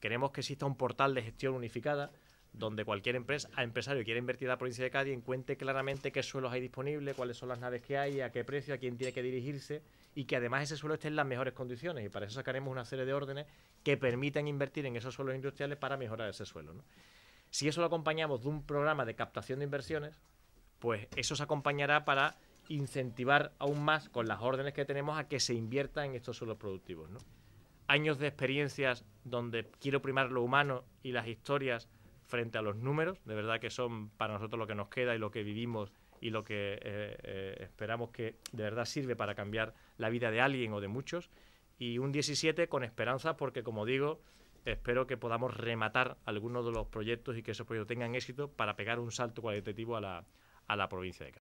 Queremos que exista un portal de gestión unificada donde cualquier empresa, empresario que quiera invertir en la provincia de Cádiz encuentre claramente qué suelos hay disponibles, cuáles son las naves que hay, a qué precio, a quién tiene que dirigirse y que además ese suelo esté en las mejores condiciones. Y para eso sacaremos una serie de órdenes que permitan invertir en esos suelos industriales para mejorar ese suelo. Si eso lo acompañamos de un programa de captación de inversiones, pues eso se acompañará para incentivar aún más con las órdenes que tenemos a que se invierta en estos suelos productivos años de experiencias donde quiero primar lo humano y las historias frente a los números. De verdad que son para nosotros lo que nos queda y lo que vivimos y lo que eh, eh, esperamos que de verdad sirve para cambiar la vida de alguien o de muchos. Y un 17 con esperanza porque, como digo, espero que podamos rematar algunos de los proyectos y que esos proyectos tengan éxito para pegar un salto cualitativo a la, a la provincia de Cádiz.